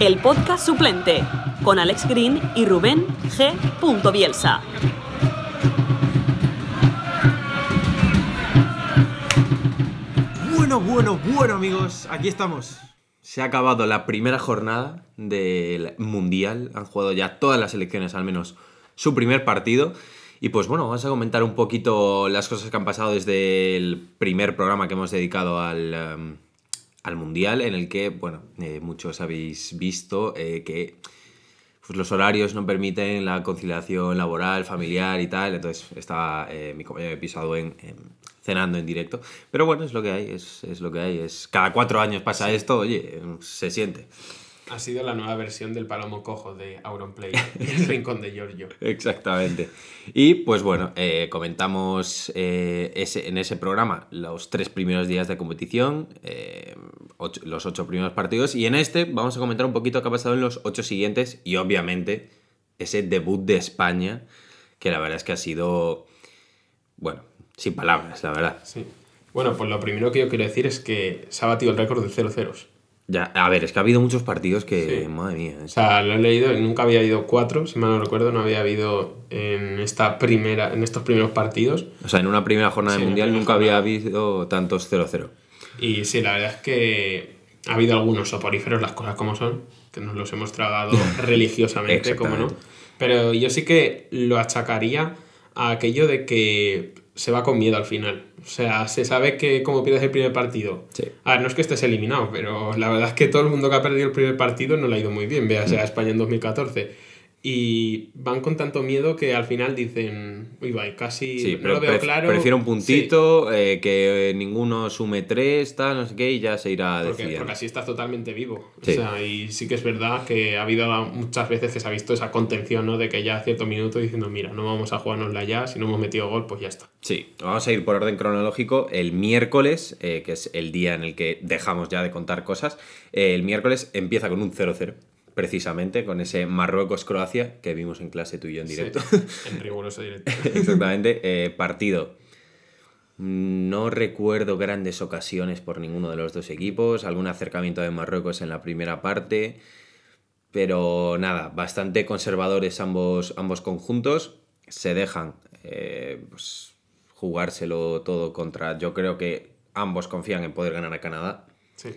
El podcast suplente con Alex Green y Rubén G. Bielsa. Bueno, bueno, bueno amigos, aquí estamos. Se ha acabado la primera jornada del Mundial. Han jugado ya todas las elecciones, al menos su primer partido. Y pues bueno, vamos a comentar un poquito las cosas que han pasado desde el primer programa que hemos dedicado al... Em, al Mundial, en el que, bueno, eh, muchos habéis visto eh, que pues los horarios no permiten la conciliación laboral, familiar y tal. Entonces estaba eh, mi compañero pisado en, cenando en directo. Pero bueno, es lo que hay, es, es lo que hay. Es, cada cuatro años pasa esto, oye, em, se siente. Ha sido la nueva versión del Palomo Cojo de Auronplay, el rincón de Giorgio. Exactamente. Y pues bueno, comentamos ese, en ese programa los tres primeros días de competición. Eh, los ocho primeros partidos. Y en este vamos a comentar un poquito qué ha pasado en los ocho siguientes y obviamente ese debut de España, que la verdad es que ha sido, bueno, sin palabras, la verdad. Bueno, pues lo primero que yo quiero decir es que se ha batido el récord de 0-0. Ya, a ver, es que ha habido muchos partidos que, madre mía. O sea, lo he leído, nunca había habido cuatro, si mal no recuerdo, no había habido en esta primera, en estos primeros partidos. O sea, en una primera jornada mundial nunca había habido tantos 0-0. Y sí, la verdad es que ha habido algunos soporíferos, las cosas como son, que nos los hemos tragado religiosamente, como no. Pero yo sí que lo achacaría a aquello de que se va con miedo al final. O sea, se sabe que como pierdes el primer partido. A ver, no es que estés eliminado, pero la verdad es que todo el mundo que ha perdido el primer partido no le ha ido muy bien. Vea, sea mm. España en 2014 y van con tanto miedo que al final dicen, uy, va, casi lo veo claro. Prefiero un puntito, eh, que eh, ninguno sume tres, tal, no sé qué, y ya se irá porque, Porque así estás totalmente vivo. y sí que es verdad que ha habido muchas veces que se ha visto esa contención, ¿no? De que ya a cierto minuto diciendo, mira, no vamos a jugárnosla ya, si no hemos metido gol, pues ya está. Sí, vamos a ir por orden cronológico. El miércoles, eh, que es el día en el que dejamos ya de contar cosas, el miércoles empieza con un 0-0 precisamente con ese Marruecos-Croacia que vimos en clase tuyo en directo. en riguroso directo. Exactamente, eh, partido. No recuerdo grandes ocasiones por ninguno de los dos equipos, algún acercamiento de Marruecos en la primera parte, pero nada, bastante conservadores ambos, ambos conjuntos, se dejan eh, pues, jugárselo todo contra, yo creo que ambos confían en poder ganar a Canadá. Sí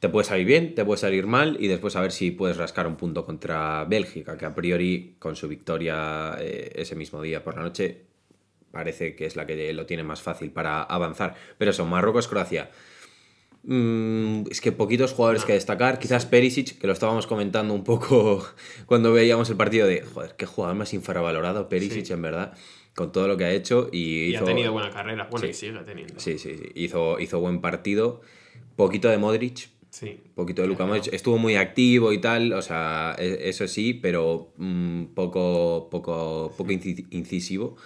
te puede salir bien, te puede salir mal y después a ver si puedes rascar un punto contra Bélgica, que a priori con su victoria eh, ese mismo día por la noche parece que es la que lo tiene más fácil para avanzar. Pero eso, Marruecos, Croacia. Mm, es que poquitos jugadores que destacar, quizás Perisic, que lo estábamos comentando un poco cuando veíamos el partido de, joder, qué jugador más infravalorado Perisic en verdad con todo lo que ha hecho y, ha tenido buena carrera, bueno, sí. Sí, sí, Hizo, hizo buen partido, poquito de Modric, poquito de Luca Estuvo muy activo y tal, o sea, e-, eso sí, pero mm, poco, poco, poco incisivo.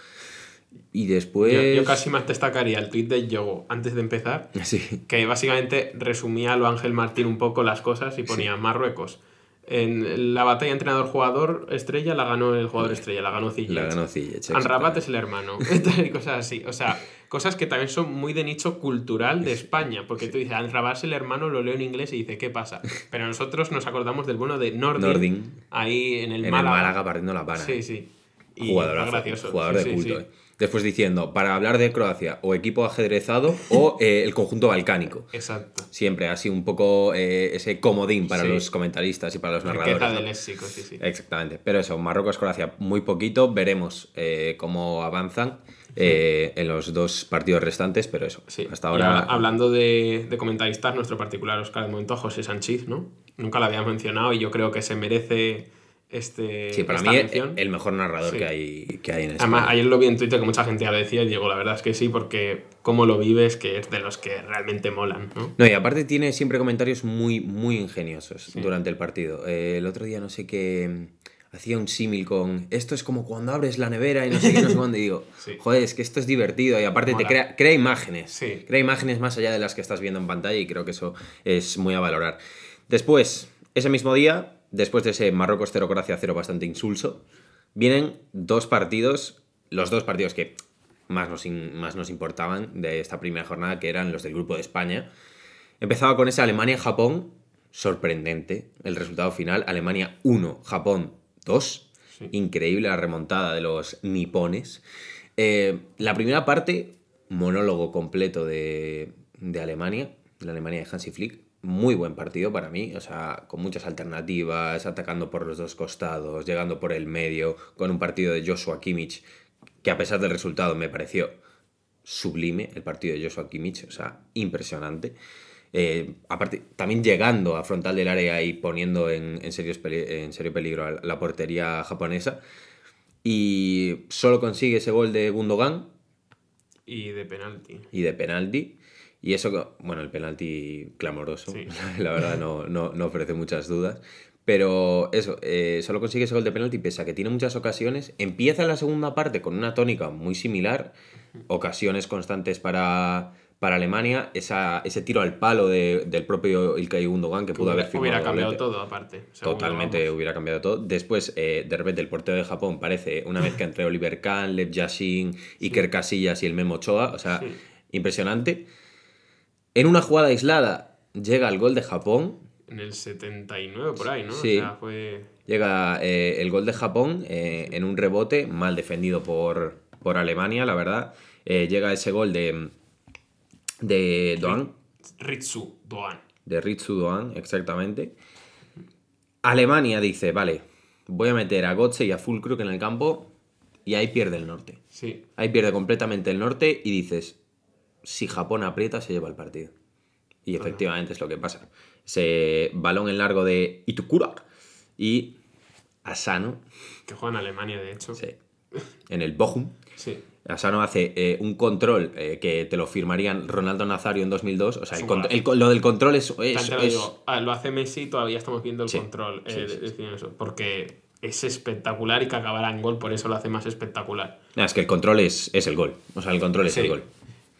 Y después. Yo, casi más destacaría el tweet de Yogo antes de empezar. Que básicamente resumía a lo Ángel Martín un poco las cosas y ponía Marruecos en la batalla entrenador-jugador estrella la ganó el jugador estrella, la ganó Cilla. La ganó Anrabat es el hermano. cosas así. O sea, cosas que también son muy de nicho cultural de España. Porque tú dices, Anrabat es el hermano, lo leo en inglés y dice, ¿qué pasa? Pero nosotros nos acordamos del bueno de Nordin. ahí en el Málaga. En partiendo la pana. Sí, sí. Y Jugador de culto, eh. Después diciendo, para hablar de Croacia, o equipo ajedrezado o eh, el conjunto balcánico. Exacto. Siempre así un poco eh, ese comodín para los comentaristas y para los narradores. sí, sí. Exactamente. Pero eso, Marruecos-Croacia, muy poquito. Veremos eh, cómo avanzan. en los dos partidos restantes, pero eso. Hasta ahora. hablando de, comentaristas, nuestro particular Oscar de momento, José Sánchez, ¿no? Nunca lo habíamos mencionado y yo creo que se merece este, sí, para mí el mejor narrador que, hay, que hay en España. Este Además, ayer lo vi en Twitter que mucha gente ya decía y digo, la verdad es que sí, porque cómo lo vives, que es de los que realmente molan. No, no y aparte tiene siempre comentarios muy, muy ingeniosos durante el partido. Eh, el otro día no sé qué mm, hacía un símil con esto es como cuando abres la nevera y no sé qué, no sé Y digo, joder, es que esto es divertido y aparte te crea, crea imágenes. Crea imágenes más allá de las que estás viendo en pantalla y creo que eso es muy a valorar. Después, ese mismo día, después de ese Marruecos 0 Croacia 0 bastante insulso, vienen dos partidos, los dos partidos que más nos, más nos importaban de esta primera jornada, que eran los del grupo de España. Empezaba con ese Alemania-Japón, sorprendente el resultado final, Alemania 1, Japón 2, increíble la remontada de los nipones. Eh, la primera parte, monólogo completo de, de Alemania, de la Alemania de Hansi Flick, muy buen partido para mí, o sea, con muchas alternativas, atacando por los dos costados, llegando por el medio, con un partido de Joshua Kimmich que a pesar del resultado me pareció sublime el partido de Joshua Kimmich, o sea, impresionante. Eh, aparte, también llegando a frontal del área y poniendo en, en, en serio peligro a la portería japonesa. Y solo consigue ese gol de Gundogan. Y de penalti. Y de penalti. Y eso, bueno, el penalti clamoroso, la, verdad no, no, no, ofrece muchas dudas. Pero eso, eh, solo consigue ese gol de penalti, pese a que tiene muchas ocasiones. Empieza la segunda parte con una tónica muy similar, ocasiones constantes para, para Alemania, esa, ese tiro al palo de, del propio Ilkay Gundogan que, pudo haber firmado. Hubiera cambiado todo, aparte. Totalmente hubiera cambiado todo. Después, eh, de repente, el porteo de Japón parece una mezcla entre Oliver Kahn, Lev Yashin, Iker Casillas y el Memo Ochoa. O sea, impresionante. En una jugada aislada llega el gol de Japón. En el 79 por ahí, ¿no? Sí. fue... Llega eh, el gol de Japón eh, en un rebote mal defendido por, Alemania, la verdad. Eh, llega ese gol de, de Doan. Ritsu Doan. De Ritsu Doan, exactamente. Alemania dice, vale, voy a meter a Gotze y a Fulkrug en el campo y ahí pierde el norte. Sí. Ahí pierde completamente el norte y dices, si Japón aprieta, se lleva el partido. Y efectivamente es lo que pasa. se balón en largo de Itukura y Asano. Que juega en Alemania, de hecho. En el Bochum. Asano hace eh, un control eh, que te lo firmarían Ronaldo Nazario en 2002. O sea, lo del control es. Ah, lo, hace Messi todavía estamos viendo el control. Eh, porque es espectacular y que acabará en gol, por eso lo hace más espectacular. es que el control es, es el gol. O sea, el control es el gol.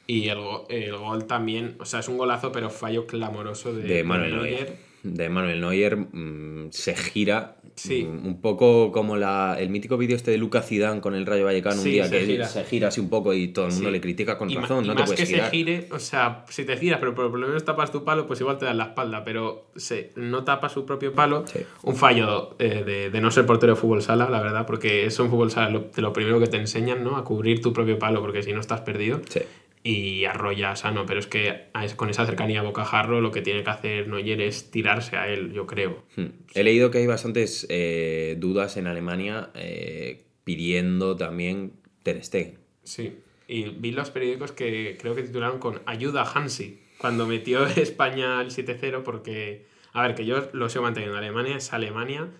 Y el, el, gol también, o sea, es un golazo, pero fallo clamoroso de, de Manuel Neuer. De Manuel Neuer mm, se gira sí. Mm, un poco como la, el mítico vídeo este de Lucas Zidane con el Rayo Vallecano un día se que gira. se gira así un poco y todo el mundo le critica con razón. no te puedes que se gire, o sea, si te giras, pero por lo menos tapas tu palo, pues igual te das la espalda, pero se, no tapa su propio palo. Un fallo eh, de, de, no ser portero de fútbol sala, la verdad, porque eso en fútbol sala lo, de lo primero que te enseñan, ¿no? A cubrir tu propio palo, porque si no estás perdido. Sí y arrolla sano, pero es que con esa cercanía a Bocajarro lo que tiene que hacer Neuer es tirarse a él, yo creo. Hmm. He leído que hay bastantes eh, dudas en Alemania eh, pidiendo también Ter Stegen. Sí, y vi los periódicos que creo que titularon con Ayuda Hansi, cuando metió España al 7-0 porque... A ver, que yo lo sigo manteniendo. Alemania es Alemania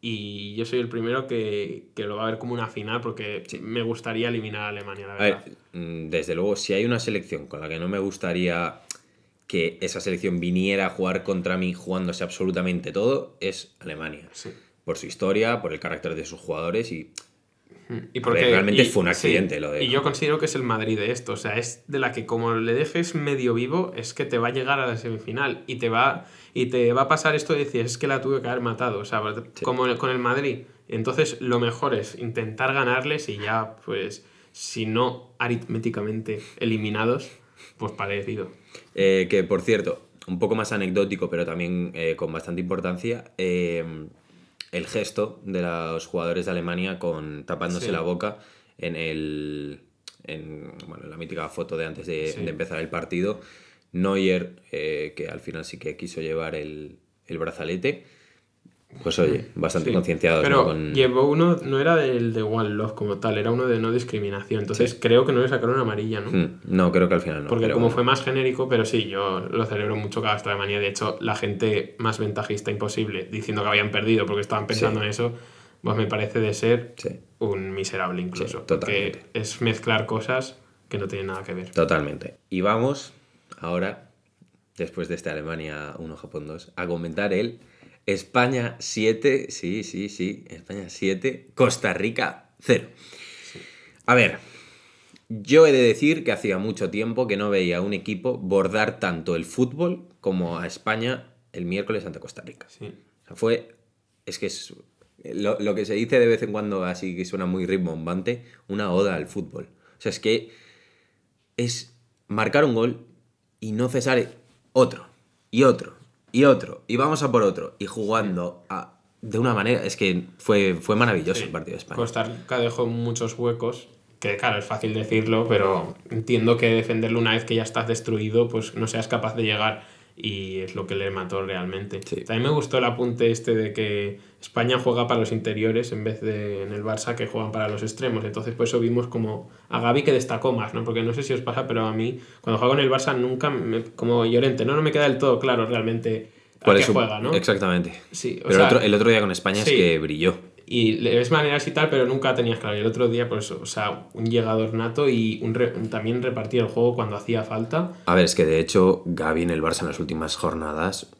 y yo soy el primero que, lo va a ver como una final porque me gustaría eliminar a Alemania, la verdad. Mm, desde luego, si hay una selección con la que no me gustaría que esa selección viniera a jugar contra mí jugándose absolutamente todo, es Alemania. Sí. Por su historia, por el carácter de sus jugadores y Mm. Y porque, realmente fue un accidente Y yo considero que es el Madrid de esto. O sea, es de la que como le dejes medio vivo, es que te va a llegar a la semifinal. Y te va, y te va a pasar esto de decir, es que la tuve que haber matado. O sea, como con el Madrid. Entonces, lo mejor es intentar ganarles y ya, pues, si no aritméticamente eliminados, pues parecido. Eh, que por cierto, un poco más anecdótico, pero también eh, con bastante importancia. Eh, el gesto de los jugadores de Alemania con tapándose la boca en el en bueno, la mítica foto de antes de, empezar el partido. Neuer, eh, que al final sí que quiso llevar el, el brazalete. Pues oye, bastante concienciado Pero llevó uno, no era el de One Love como tal, era uno de no discriminación. Entonces creo que no le sacaron amarilla, ¿no? Mm, no, creo que al final no. Porque como fue más genérico, pero sí, yo lo celebro mucho cada esta De hecho, la gente más ventajista imposible, diciendo que habían perdido porque estaban pensando en eso, pues me parece de ser un miserable incluso. Totalmente. Porque es mezclar cosas que no tienen nada que ver. Totalmente. Y vamos ahora, después de este Alemania 1-Japón 2, a comentar el España 7, sí, sí, sí, España 7, Costa Rica 0. A ver, yo he de decir que hacía mucho tiempo que no veía un equipo bordar tanto el fútbol como a España el miércoles ante Costa Rica. Sí. O sea, fue, es que es lo, lo, que se dice de vez en cuando, así que suena muy rimbombante, una oda al fútbol. O sea, es que es marcar un gol y no cesar otro y otro y otro, y vamos a por otro, y jugando de una manera, es que fue, fue maravilloso el partido de España. Costa Rica dejó muchos huecos, que claro, es fácil decirlo, pero entiendo que defenderlo una vez que ya estás destruido, pues no seas capaz de llegar y es lo que le mató realmente. También me gustó el apunte este de que España juega para los interiores en vez de en el Barça que juegan para los extremos. Entonces, por eso vimos como a Gaby que destacó más, ¿no? Porque no sé si os pasa, pero a mí, cuando juego en el Barça, nunca, como llorente, ¿no? no me queda del todo claro realmente. A qué juega, ¿no? Exactamente. pero el, otro, día con España es que brilló y le ves maneras y tal, pero nunca tenías claro. Y el otro día, pues, o sea, un llegador nato y un también repartía el juego cuando hacía falta. A ver, es que de hecho Gaby en el Barça en las últimas jornadas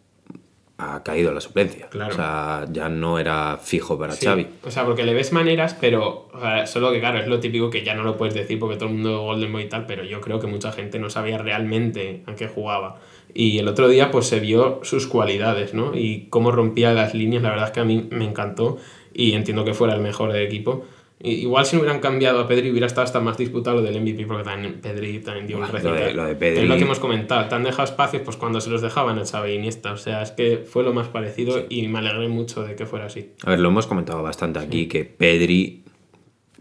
ha caído la suplencia. O sea, ya no era fijo para Xavi. O sea, porque le ves maneras, pero o sea, solo que claro, es lo típico que ya no lo puedes decir porque todo el mundo Golden Boy y tal, pero yo creo que mucha gente no sabía realmente a qué jugaba. Y el otro día pues se vio sus cualidades, ¿no? Y cómo rompía las líneas, la verdad es que a mí me encantó y entiendo que fuera el mejor del equipo. Igual si no hubieran cambiado a Pedri hubiera estado hasta más disputado del MVP porque también Pedri también dio un recital. Lo de, Pedri... Es lo que hemos comentado, te han dejado espacios pues cuando se los dejaban el Xavi e Iniesta, o sea, es que fue lo más parecido y me alegré mucho de que fuera así. A ver, lo hemos comentado bastante aquí que Pedri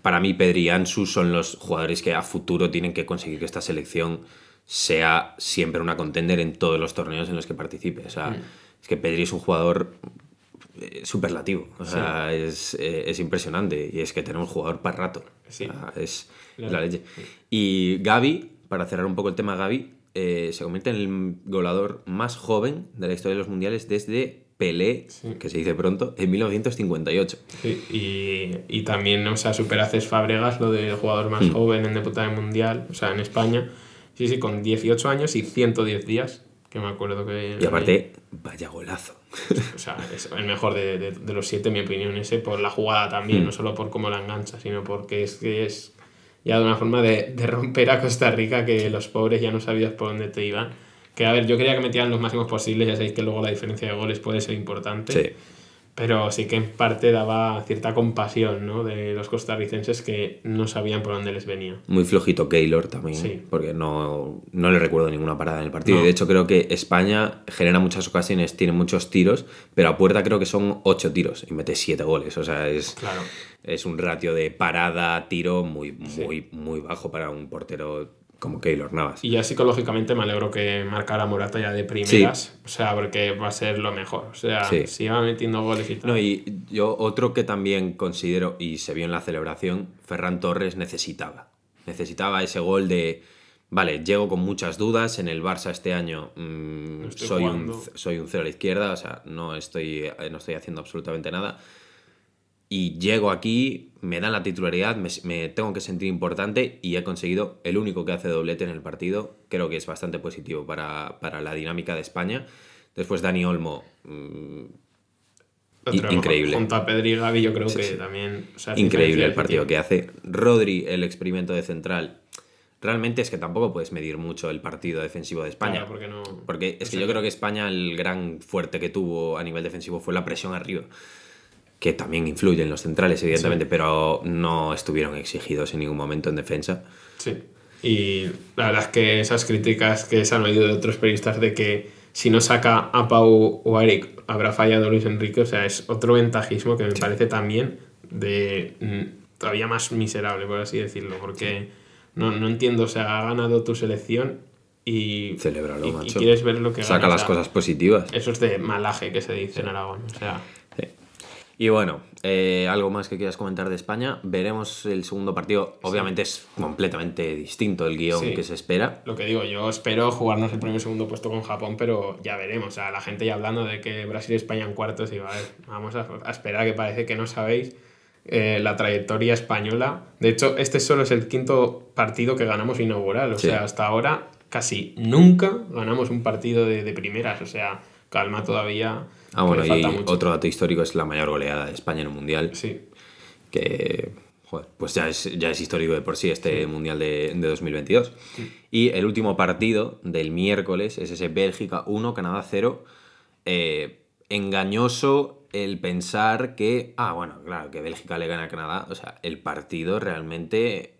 para mí Pedri y Ansu son los jugadores que a futuro tienen que conseguir que esta selección sea siempre una contender en todos los torneos en los que participe, o sea, mm. es que Pedri es un jugador eh, superlativo. O sea, eh, es, impresionante. Y es que tener un jugador para rato. es la leche. Y Gaby, para cerrar un poco el tema, Gaby eh, se convierte en el goleador más joven de la historia de los mundiales desde Pelé, que se dice pronto, en 1958. Sí, y, y, también, o sea, superaces Fabregas, lo del jugador más mm. joven en deputada mundial, o sea, en España. Sí, sí, con 18 años y 110 días, que me acuerdo que... Y aparte, vaya golazo. O sea, es el mejor de, los siete, en mi opinión, ese, por la jugada también, no mm. solo por cómo la engancha, sino porque es que es ya de una forma de, de, romper a Costa Rica que los pobres ya no sabías por dónde te iban. Que a ver, yo quería que metieran los máximos posibles, ya sabéis que luego la diferencia de goles puede ser importante. Sí pero sí que en parte daba cierta compasión ¿no? de los costarricenses que no sabían por dónde les venía. Muy flojito Keylor también, porque no, no, le recuerdo ninguna parada en el partido. De hecho, creo que España genera muchas ocasiones, tiene muchos tiros, pero a puerta creo que son ocho tiros y mete siete goles. O sea, es, es un ratio de parada, tiro muy, muy, muy bajo para un portero como Keylor Navas. Y ya psicológicamente me alegro que marcara Morata ya de primeras, o sea, porque va a ser lo mejor, o sea, si va metiendo goles y tal. No, y yo otro que también considero, y se vio en la celebración, Ferran Torres necesitaba, necesitaba ese gol de... Vale, llego con muchas dudas. En el Barça este año mm, soy, un, soy un cero a la izquierda, o sea, no estoy, eh, no estoy haciendo absolutamente nada y llego aquí, me dan la titularidad, me, tengo que sentir importante y he conseguido el único que hace doblete en el partido. Creo que es bastante positivo para, para la dinámica de España. Después Dani Olmo, mm, increíble. Junto a Pedri y Gaby yo creo que también... increíble el partido que, hace. Rodri, el experimento de central, realmente es que tampoco puedes medir mucho el partido defensivo de España. porque, no... porque es que yo creo que España el gran fuerte que tuvo a nivel defensivo fue la presión arriba que también influyen los centrales, evidentemente, pero no estuvieron exigidos en ningún momento en defensa. Sí. Y la verdad es que esas críticas que se han oído de otros periodistas de que si no saca a Pau o a Eric habrá fallado Luis Enrique, o sea, es otro ventajismo que me parece también de mm, todavía más miserable, por así decirlo, porque no, entiendo, o sea, ha ganado tu selección y, Celebralo, macho. y quieres ver lo que Saca las cosas positivas. Eso es de malaje que se dice en Aragón, o sea... Y bueno, eh, algo más que quieras comentar de España. Veremos el segundo partido. Obviamente es completamente distinto el guión que se espera. Lo que digo, yo espero jugarnos el primer segundo puesto con Japón, pero ya veremos. O sea, la gente ya hablando de que Brasil y España en cuartos, y va vamos a, esperar que parece que no sabéis. Eh, la trayectoria española. De hecho, este solo es el quinto partido que ganamos inaugural. O sea, hasta ahora casi nunca ganamos un partido de, de primeras. O sea, calma todavía Ah, bueno, y otro dato histórico es la mayor goleada de España en un mundial. Sí. Que, pues ya es, ya es histórico de por sí este mundial de, 2022. Y el último partido del miércoles es ese Bélgica 1, Canadá 0. Eh, engañoso el pensar que, ah, bueno, claro, que Bélgica le gana a Canadá. O sea, el partido realmente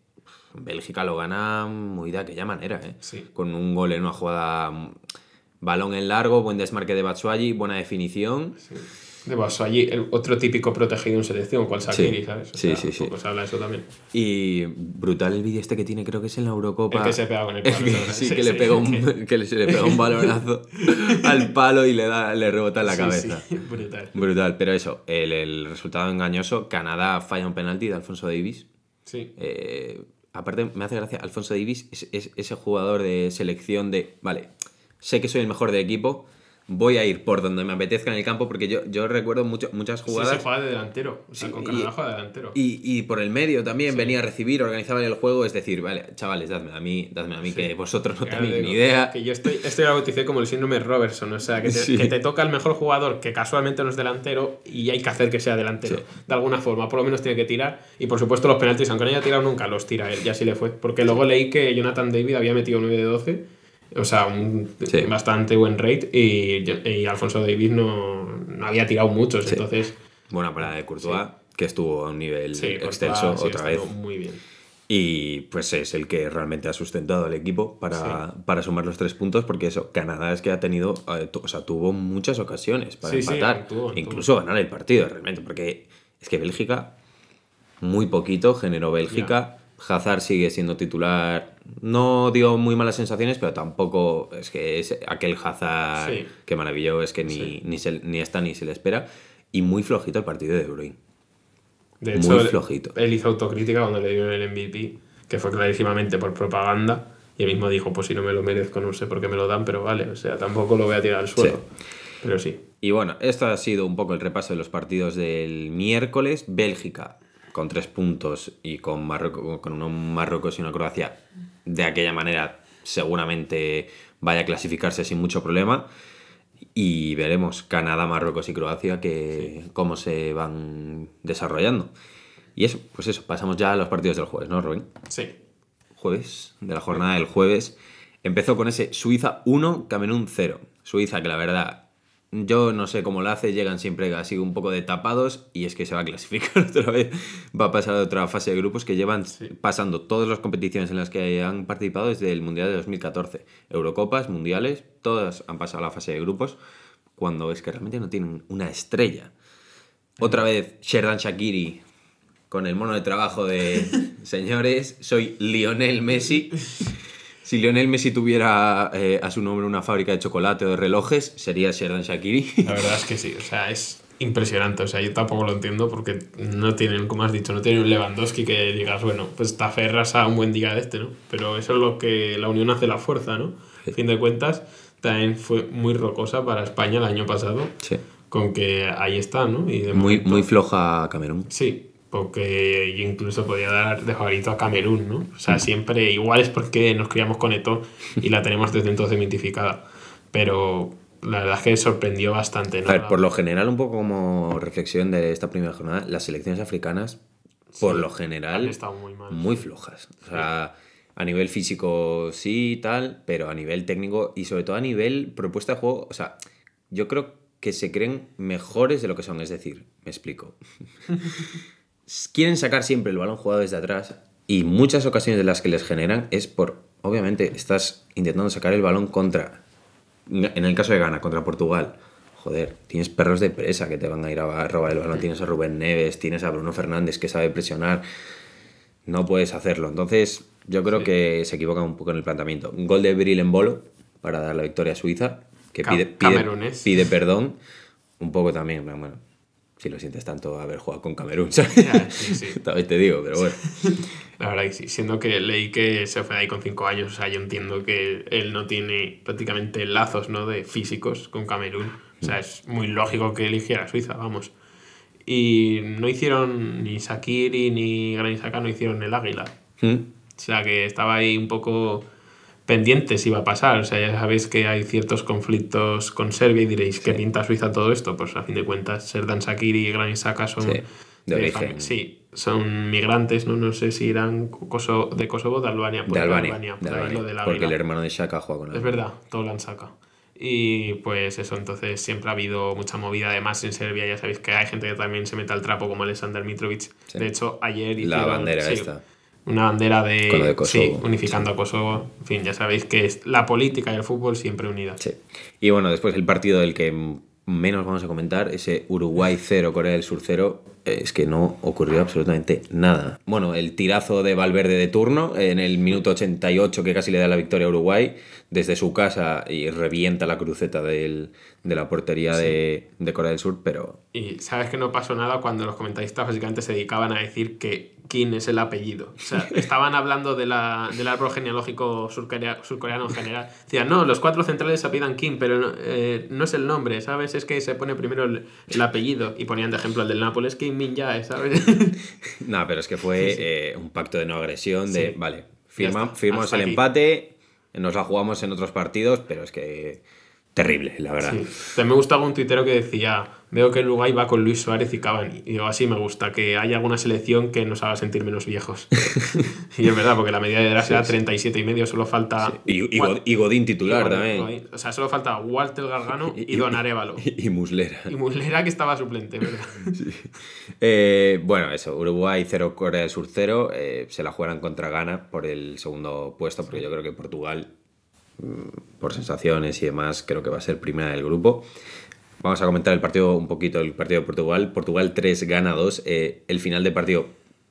Bélgica lo gana muy de aquella manera, ¿eh? Sí. Con un gol en una jugada Balón en largo, buen desmarque de Batsuagi, buena definición. Sí. De Batsuagi, el otro típico protegido en selección, cual Sakiri, ¿sabes? sí, sí, sí. Pues habla de eso también. Y brutal el vídeo este que tiene, creo que es en la Eurocopa. El que se pega con el palo. sí, que, le pega un, balonazo al palo y le, da, le rebota en la cabeza. brutal. Brutal, pero eso, el, resultado engañoso. Canadá falla un penalti de Alfonso Davis. Sí. Eh, aparte, me hace gracia, Alfonso Davis es, es ese jugador de selección de. Vale sé que soy el mejor de equipo, voy a ir por donde me apetezca en el campo, porque yo, yo recuerdo mucho, muchas jugadas. Sí, se juega de delantero, sí, con Canadá de delantero. Y, y, por el medio también venía a recibir, organizaba el juego, es decir, vale, chavales, dadme a mí, dadme a mí, que vosotros no tenéis ni idea. Que yo estoy, estoy la bauticé como el síndrome Robertson, o sea, que te, toca el mejor jugador que casualmente no es delantero y hay que hacer que sea delantero, de alguna forma, por lo menos tiene que tirar. Y por supuesto, los penaltis, aunque no haya tirado nunca, los tira él, ya así le fue. Porque luego leí que Jonathan David había metido 9 de 12 o sea, un bastante buen rate y, Alfonso David no, había tirado muchos, entonces... Buena parada de Courtois, que estuvo a un nivel extenso otra vez. Muy bien. Y pues es el que realmente ha sustentado al equipo para, sumar los tres puntos, porque eso, Canadá es que ha tenido, eh, o sea, tuvo muchas ocasiones para empatar, incluso ganar el partido realmente, porque es que Bélgica, muy poquito generó Bélgica, Hazard sigue siendo titular. No dio muy malas sensaciones, pero tampoco es que es aquel Hazard que maravilló, es que ni, ni, está ni se le espera. Y muy flojito el partido de De Bruyne. muy flojito. Él, hizo autocrítica cuando le dieron el MVP, que fue clarísimamente por propaganda. Y él mismo dijo, pues si no me lo merezco, no sé por qué me lo dan, pero vale, o sea, tampoco lo voy a tirar al suelo. Pero sí. Y bueno, esto ha sido un poco el repaso de los partidos del miércoles. Bélgica con tres puntos y con, Marruecos con un Marruecos y una Croacia de aquella manera seguramente vaya a clasificarse sin mucho problema. Y veremos Canadá, Marruecos y Croacia que, cómo se van desarrollando. Y eso, pues eso, pasamos ya a los partidos del jueves, ¿no, Rubén? Sí. Jueves, de la jornada del jueves. Empezó con ese Suiza 1, Camerún 0. Suiza que la verdad yo no sé cómo lo hace, llegan siempre así un poco de tapados y es que se va a clasificar otra vez. Va a pasar a otra fase de grupos que llevan pasando todas las competiciones en las que han participado desde el Mundial de 2014. Eurocopas, Mundiales, todas han pasado a la fase de grupos cuando es que realmente no tienen una estrella. Otra vez, Sherdan Shakiri con el mono de trabajo de señores, soy Lionel Messi si Lionel Messi tuviera eh, a su nombre una fábrica de chocolate o de relojes, sería Sheridan Shakiri. La verdad es que sí, o sea, es impresionante. O sea, yo tampoco lo entiendo porque no tienen, como has dicho, no tienen un Lewandowski que digas, bueno, pues te aferras a un buen día de este, ¿no? Pero eso es lo que la unión hace la fuerza, ¿no? A fin de cuentas, también fue muy rocosa para España el año pasado. Con que ahí está, ¿no? muy, muy floja Camerún. Sí, porque yo incluso podía dar de favorito a Camerún, ¿no? O sea, siempre igual es porque nos criamos con Eto y la tenemos desde entonces identificada pero la verdad es que sorprendió bastante. ¿no? A ver, por lo general, un poco como reflexión de esta primera jornada, las selecciones africanas, por lo general, han muy, mal. muy, flojas. O sea, a nivel físico sí, tal, pero a nivel técnico y sobre todo a nivel propuesta de juego, o sea, yo creo que se creen mejores de lo que son, es decir, me explico. quieren sacar siempre el balón jugado desde atrás y muchas ocasiones de las que les generan es por, obviamente, estás intentando sacar el balón contra, en el caso de Ghana, contra Portugal. Joder, tienes perros de presa que te van a ir a robar el balón, tienes a Rubén Neves, tienes a Bruno Fernández que sabe presionar, no puedes hacerlo. Entonces, yo creo que se equivoca un poco en el planteamiento. Gol de Bril en bolo para dar la victoria a Suiza, que pide, pide perdón un poco también, pero bueno, si lo sientes tanto haber jugado con Camerún, ah, sí, te digo, pero bueno. La verdad que sí, siendo que leí que se fue ahí con cinco años, o sea, yo entiendo que él no tiene prácticamente lazos ¿no? de físicos con Camerún. O sea, mm. es muy lógico que eligiera Suiza, vamos. Y no hicieron ni Sakiri ni Granisaka, no hicieron el Águila. Mm. O sea, que estaba ahí un poco pendientes iba va a pasar. O sea, ya sabéis que hay ciertos conflictos con Serbia y diréis, que pinta Suiza todo esto? Pues a fin de cuentas, Serdan Sakiri y Gran Isaka son... son migrantes, ¿no? No sé si irán de Kosovo de Albania. de Albania. porque el hermano de Shaka juega con él Es verdad, Tolan Saka. Y pues eso, entonces siempre ha habido mucha movida. Además, en Serbia ya sabéis que hay gente que también se mete al trapo, como Alexander Mitrovic. De hecho, ayer hicieron, La bandera una bandera de, unificando a Kosovo. En fin, ya sabéis que es la política y el fútbol siempre unidas. Sí. Y bueno, después el partido del que menos vamos a comentar, ese Uruguay 0, Corea del Sur 0, eh, es que no ocurrió absolutamente nada. Bueno, el tirazo de Valverde de turno en el minuto 88 que casi le da la victoria a Uruguay desde su casa y revienta la cruceta de la portería de, de Corea del Sur, pero... Y sabes que no pasó nada cuando los comentaristas básicamente se dedicaban a decir que Kim es el apellido. O sea, estaban hablando de del árbol genealógico surcoreano, en general. Decían, no, los cuatro centrales se apidan Kim, pero eh, no es el nombre, ¿sabes? Es que se pone primero el, apellido. Y ponían de ejemplo el del Nápoles Kim Min Jae, eh", ¿sabes? no, pero es que fue eh, un pacto de no agresión, de, vale, firma, firmamos el empate, nos la jugamos en otros partidos, pero es que terrible, la verdad. me gustaba un tuitero que decía Veo que Uruguay va con Luis Suárez y Cavani. Y digo, así me gusta, que haya alguna selección que nos haga sentir menos viejos. y es verdad, porque la media de edad será 37 y medio, solo falta... Y, Godín titular también. O sea, solo falta Walter Gargano y, Don Arevalo. Y, Muslera. Y Muslera que estaba suplente, ¿verdad? Eh, bueno, eso, Uruguay 0, Corea del Sur 0. Eh, se la jugarán contra Ghana por el segundo puesto, porque yo creo que Portugal mm, por sensaciones y demás, creo que va a ser primera del grupo. Vamos a comentar el partido un poquito, el partido de Portugal. Portugal 3 gana 2. Eh, el final de partido,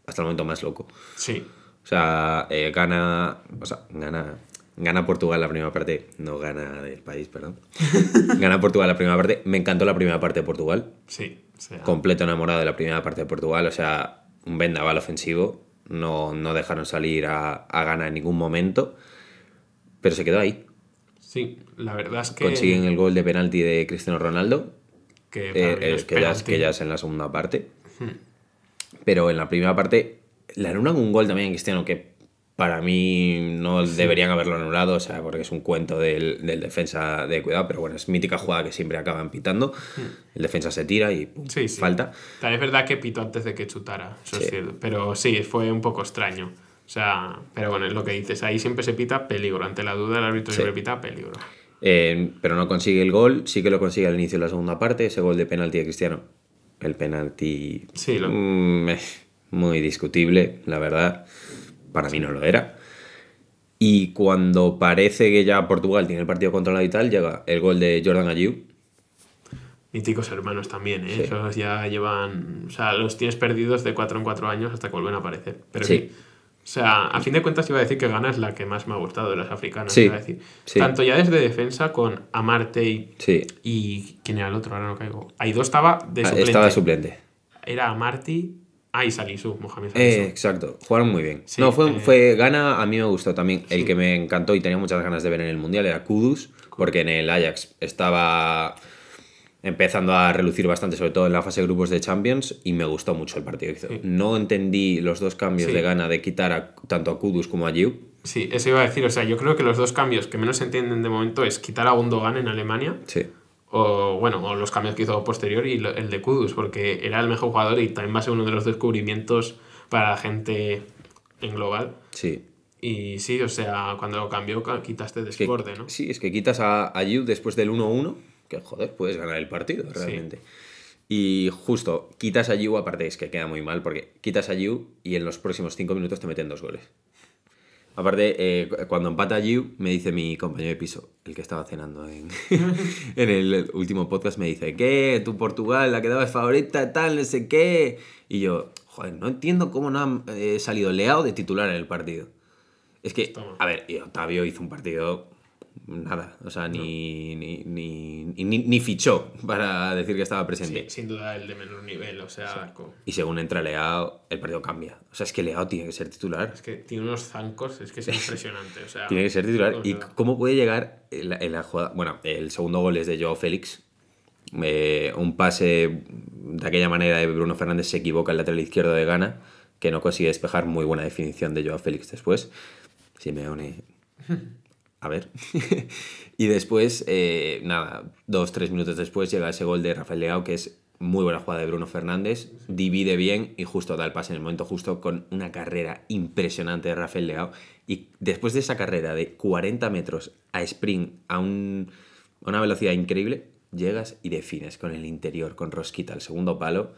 hasta el momento más loco. Sí. O sea, eh, gana. O sea, gana. Gana Portugal la primera parte, no gana el país, perdón. gana Portugal la primera parte. Me encantó la primera parte de Portugal. Sí. Completo enamorado de la primera parte de Portugal. O sea, un vendaval ofensivo. No, no dejaron salir a, a Gana en ningún momento. Pero se quedó ahí. Sí, la verdad es que. Consiguen el gol de penalti de Cristiano Ronaldo. Que, eh, eh, es que, ya, que ya es en la segunda parte. Pero en la primera parte le anulan un gol también a Cristiano que para mí no deberían haberlo anulado, o sea, porque es un cuento del, defensa de cuidado, pero bueno, es mítica jugada que siempre acaban pitando. Hmm. El defensa se tira y falta. Tal es verdad que pitó antes de que chutara, pero sí, fue un poco extraño. O sea, pero bueno, es lo que dices, ahí siempre se pita peligro. Ante la duda, el árbitro siempre pita peligro. Eh, pero no consigue el gol, sí que lo consigue al inicio de la segunda parte, ese gol de penalti de Cristiano. El penalti. Sí, mm, muy discutible, la verdad. Para mí no lo era. Y cuando parece que ya Portugal tiene el partido controlado y tal, llega el gol de Jordan Ayew. Míticos hermanos también, ¿eh? Esos ya llevan. O sea, los tienes perdidos de 4 en 4 años hasta que vuelven a aparecer. Pero sí. O sea, a fin de cuentas iba a decir que Ghana es la que más me ha gustado de las africanas. decir. Tanto ya desde defensa con Amarte y, sí. y... ¿Quién era el otro? Ahora no caigo. Aido estaba de ah, suplente. Estaba de suplente. Era Amarte Ah, y Salisu, Mohamed eh, Salisu. exacto, jugaron muy bien. no, fue, eh, fue Ghana, a mí me gustó también. El que me encantó y tenía muchas ganas de ver en el Mundial era Kudus, porque en el Ajax estaba empezando a relucir bastante, sobre todo en la fase de grupos de Champions, y me gustó mucho el partido que hizo. No entendí los dos cambios de gana de quitar a, tanto a Kudus como a Yu. Sí, eso iba a decir, o sea, yo creo que los dos cambios que menos se entienden de momento es quitar a Gundogan en Alemania. Sí. O, bueno, los cambios que hizo posterior y el de Kudus, porque era el mejor jugador y también va a ser uno de los descubrimientos para la gente en global. Sí. Y sí, o sea, cuando lo cambió quitaste desborde, ¿no? Sí, es que quitas a, Yu después del 1-1 que joder, puedes ganar el partido realmente. Y justo, quitas a Yu, aparte es que queda muy mal, porque quitas a Yu y en los próximos cinco minutos te meten dos goles. Aparte, eh, cuando empata Yu, me dice mi compañero de piso, el que estaba cenando en, en el último podcast, me dice, ¿qué? Tu Portugal, la que favorita, tal, no sé qué. Y yo, joder, no entiendo cómo no ha eh, salido Leao de titular en el partido. Es que, a ver, y Octavio hizo un partido nada, o sea, ni, ni, ni, ni, fichó para decir que estaba presente. sin duda el de menor nivel, o sea... Y según entra Leao, el partido cambia. O sea, es que Leao tiene que ser titular. Es que tiene unos zancos, es que es impresionante, o sea... tiene que ser titular. ¿Y cómo puede llegar en la, jugada? Bueno, el segundo gol es de Joao Félix. Eh, un pase de aquella manera de Bruno Fernández se equivoca el lateral izquierdo de Ghana, que no consigue despejar muy buena definición de Joao Félix después. Simeone... a ver. y después, eh, nada, dos, tres minutos después llega ese gol de Rafael Leao, que es muy buena jugada de Bruno Fernández, divide bien y justo da el pase en el momento justo con una carrera impresionante de Rafael Leao. Y después de esa carrera de 40 metros a sprint a, a una velocidad increíble, llegas y defines con el interior, con rosquita, el segundo palo.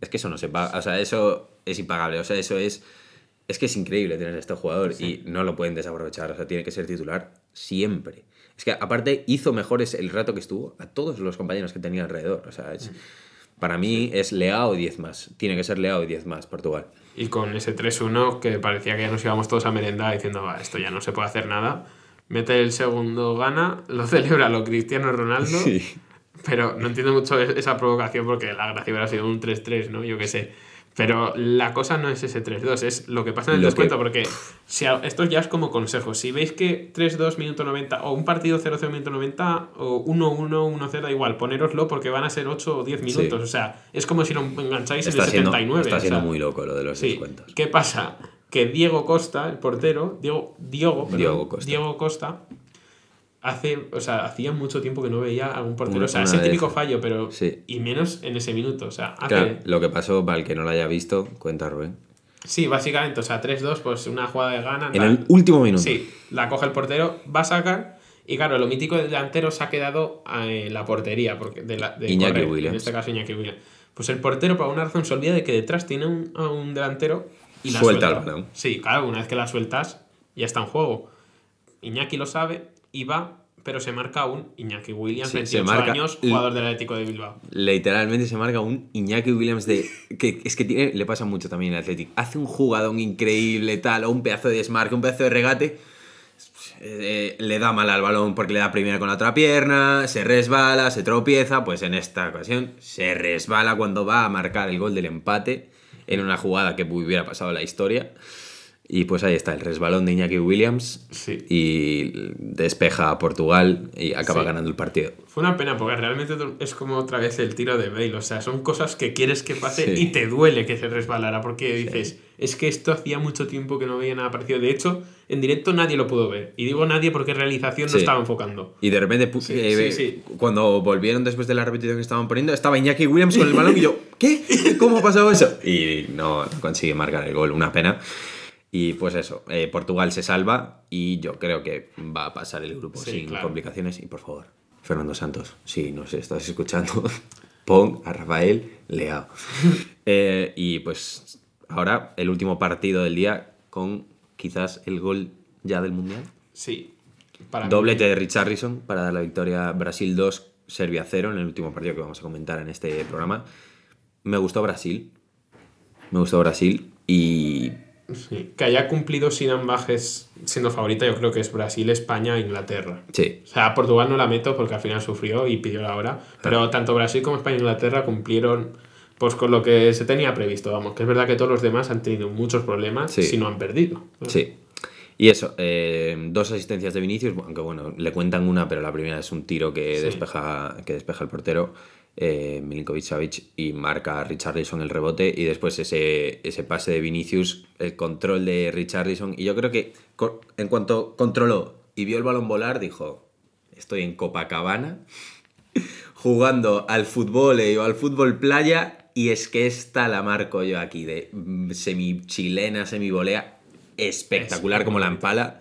Es que eso no se paga, o sea, eso es impagable, o sea, eso es es que es increíble tener a este jugador y no lo pueden desaprovechar, o sea, tiene que ser titular siempre. Es que aparte hizo mejores el rato que estuvo a todos los compañeros que tenía alrededor, o sea, mm. para mí es Leao 10 más, tiene que ser Leao 10 más Portugal. Y con ese 3-1 que parecía que ya nos íbamos todos a merendar diciendo, va, esto ya no se puede hacer nada, mete el segundo, gana, lo celebra lo Cristiano Ronaldo. Pero no entiendo mucho esa provocación porque la gracia hubiera sido un 3-3, ¿no? Yo qué sé. Pero la cosa no es ese 3-2, es lo que pasa en el descuento, porque esto ya es como consejo. Si veis que 3-2 minuto 90 o un partido 0-0 minuto 90 o 1-1, 1-0, da igual, poneroslo porque van a ser 8 o 10 minutos. O sea, es como si lo engancháis en el 79. Está siendo o sea. muy loco lo de los descuentos. ¿Qué pasa? Que Diego Costa, el portero, Diego, Diego Costa, Diego Costa hace, o sea, hacía mucho tiempo que no veía algún portero. o sea, es el típico fallo, pero. Y menos en ese minuto. O sea, lo que pasó, para el que no lo haya visto, cuenta Rubén. Sí, básicamente, o sea, 3-2, pues una jugada de gana. En el último minuto. Sí, la coge el portero, va a sacar. Y claro, lo mítico del delantero se ha quedado eh, en la portería. Porque de Iñaki En este caso, Iñaki Pues el portero, por alguna razón, se olvida de que detrás tiene un, un delantero y la suelta. balón. Sí, claro, una vez que la sueltas, ya está en juego. Iñaki lo sabe, iba, pero se marca un Iñaki Williams, en 28 años, jugador del Atlético de Bilbao. Literalmente se marca un Iñaki Williams de. que es que tiene, le pasa mucho también el Atlético. Hace un jugadón increíble, tal, o un pedazo de desmarque, un pedazo de regate. Eh, le da mal al balón porque le da primera con la otra pierna, se resbala, se tropieza, pues en esta ocasión se resbala cuando va a marcar el gol del empate en una jugada que hubiera pasado la historia. Y pues ahí está, el resbalón de Iñaki Williams. Y despeja a Portugal y acaba ganando el partido. Fue una pena porque realmente es como otra vez el tiro de Bale. O sea, son cosas que quieres que pase y te duele que se resbalara porque dices, es que esto hacía mucho tiempo que no había nada parecido. De hecho, en directo nadie lo pudo ver. Y digo nadie porque realización no estaba enfocando. Y de repente, eh, eh, cuando volvieron después de la repetición que estaban poniendo, estaba Iñaki Williams con el balón y yo, ¿qué? ¿Cómo ha pasado eso? Y no, no consigue marcar el gol, una pena. Y pues eso, eh, Portugal se salva y yo creo que va a pasar el grupo sin complicaciones. Y por favor, Fernando Santos, si nos estás escuchando, pon a Rafael Leao. Eh, y pues ahora el último partido del día con quizás el gol ya del Mundial. Sí. Doblete de de Harrison para dar la victoria Brasil 2, Serbia 0 en el último partido que vamos a comentar en este programa. Me gustó Brasil. Me gustó Brasil y que haya cumplido sin Bajes siendo favorita, yo creo que es Brasil, España e Inglaterra. Sí. O sea, Portugal no la meto porque al final sufrió y pidió la hora. Ah. Pero tanto Brasil como España e Inglaterra cumplieron pues con lo que se tenía previsto. Vamos, que es verdad que todos los demás han tenido muchos problemas si no han perdido. Sí. Y eso, eh, dos asistencias de Vinicius, aunque bueno, le cuentan una, pero la primera es un tiro que, despeja, que despeja el portero. Eh, Milinkovic Savic y marca Richardson el rebote y después ese, ese pase de Vinicius, el control de Richardson y yo creo que en cuanto controló y vio el balón volar dijo, estoy en Copacabana jugando al fútbol o eh, al fútbol playa y es que esta la marco yo aquí de mm, semi chilena, semi volea, espectacular como la empala.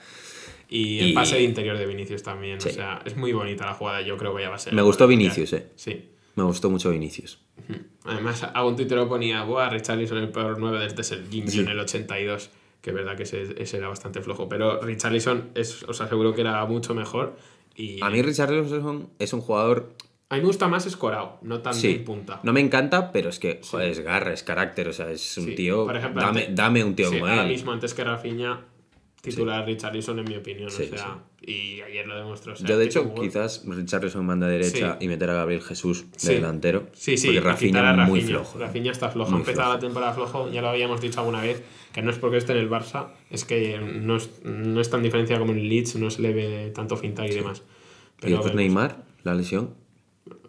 Y el pase de interior de Vinicius también, o sea, es muy bonita la jugada, yo creo que ya va a ser. Me gustó Vinicius, eh. Sí. Me gustó mucho inicios. Además, a un tuitero ponía, Buah, Richarlison el peor 9 desde en el 82, que es verdad que ese, era bastante flojo, pero Richard es, os aseguro que era mucho mejor. Y... A mí Richarlison es un jugador a mí me gusta más escorado, no tan de punta. No me encanta, pero es que joder, es garra, es carácter, o sea, es un tío. dame, un tío como él. mismo, antes que Rafinha, titular Richardson en mi opinión. o sea, Y ayer lo demostró. Yo, de hecho, quizás Richardson manda derecha y meter a Gabriel Jesús de delantero. Sí, sí, porque Rafinha, muy flojo. Rafinha está flojo. Ha empezado la temporada flojo, ya lo habíamos dicho alguna vez, que no es porque esté en el Barça, es que no es, tan diferencia como en el Leeds, no se le ve tanto finta y demás. Pero ¿Y después Neymar, la lesión?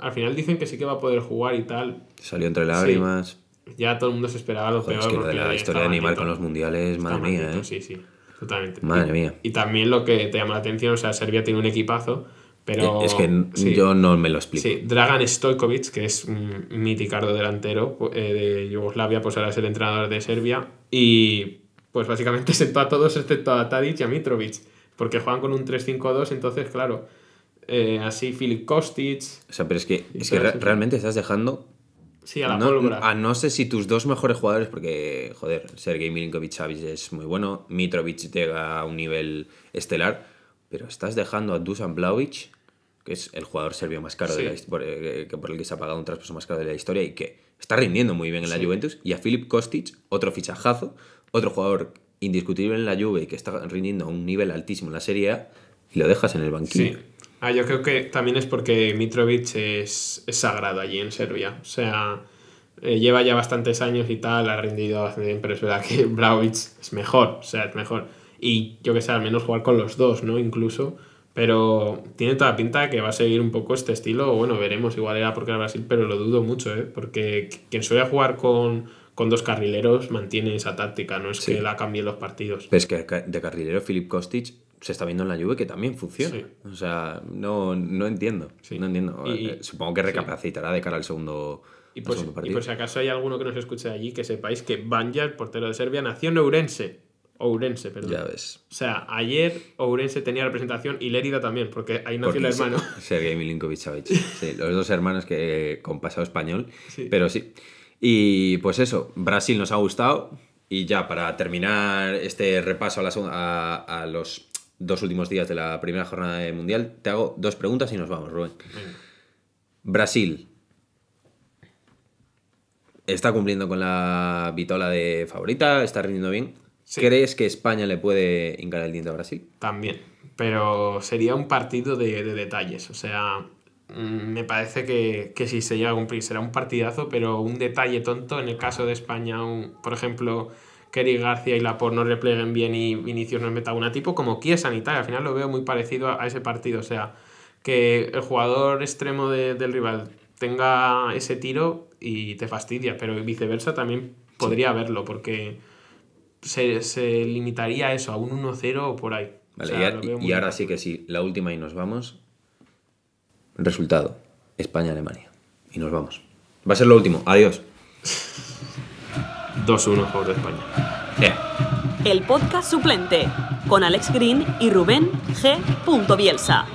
Al final dicen que sí que va a poder jugar y tal. Salió entre lágrimas. Ya todo el mundo se esperaba lo peor. Es que de la historia de Neymar con los mundiales, madre mía, ¿eh? Sí, sí. Totalmente. Madre mía. Y también lo que te llama la atención, o sea, Serbia tiene un equipazo, pero... Eh, es que yo no me lo explico. Sí, Dragan Stojkovic, que es un miticardo delantero eh, de Yugoslavia, pues ahora es el entrenador de Serbia. Y pues básicamente sentó a todos excepto a Tadic y a Mitrovic, porque juegan con un 3-5-2, entonces claro... Eh, así Filip Kostic. O sea, pero es que, realmente estás dejando a no, A no sé si tus dos mejores jugadores, porque, joder, Sergei Milinkovic es muy bueno, Mitrovic llega a un nivel estelar, pero estás dejando a Dusan Blaovic, que es el jugador serbio más caro de la, por, eh, por el que se ha pagado un traspaso más caro de la historia y que está rindiendo muy bien en la Juventus, y a Filip Kostic, otro fichajazo, otro jugador indiscutible en la Juve y que está rindiendo a un nivel altísimo en la Serie A, y lo dejas en el banquillo. Ah, yo creo que también es porque Mitrovic es, sagrado allí en Serbia. O sea, eh, lleva ya bastantes años y tal, ha rendido bastante bien, pero es verdad que Braovic es mejor, o sea, es mejor. Y yo que sé, al menos jugar con los dos, ¿no? Incluso. Pero tiene toda la pinta de que va a seguir un poco este estilo. Bueno, veremos, igual era porque era Brasil, pero lo dudo mucho, ¿eh? Porque quien suele jugar con, con dos carrileros mantiene esa táctica, no es que la cambie los partidos. Es que de carrilero Filip Kostic se está viendo en la lluvia que también funciona. O sea, no, no entiendo. No entiendo. Eh, supongo que recapacitará de cara al segundo. Y partido. Pues, y por si acaso hay alguno que nos escuche allí, que sepáis que Banja, el portero de Serbia, nació en Ourense. Ourense, perdón. Ya ves. O sea, ayer Ourense tenía representación y Lérida también, porque ahí nació el hermano. Sergei Milinkovic Savic. Sí, los dos hermanos que eh, con pasado español, pero sí. Y pues eso, Brasil nos ha gustado. Y ya para terminar este repaso a los dos últimos días de la primera jornada de mundial. Te hago dos preguntas y nos vamos, Rubén. Brasil. ¿Está cumpliendo con la vitola de favorita? ¿Está rindiendo bien? ¿Crees que España le puede hincar el diente a Brasil? También, pero sería un partido de, detalles. O sea, mm, me parece que, si se llega a cumplir será un partidazo, pero un detalle tonto en el caso de España, por ejemplo, Kerry García y Laporte no replieguen bien y Vinicius no meta una tipo como Kiesa en Al final lo veo muy parecido a, ese partido. O sea, que el jugador extremo del rival tenga ese tiro y te fastidia, pero viceversa también podría haberlo, porque se, limitaría eso, a un 1-0 o por ahí. y, ahora sí que sí, la última y nos vamos. Resultado, España-Alemania. Y nos vamos. Va a ser lo último. Adiós. 2-1 a de España. El podcast suplente con Alex Green y Rubén G. Bielsa.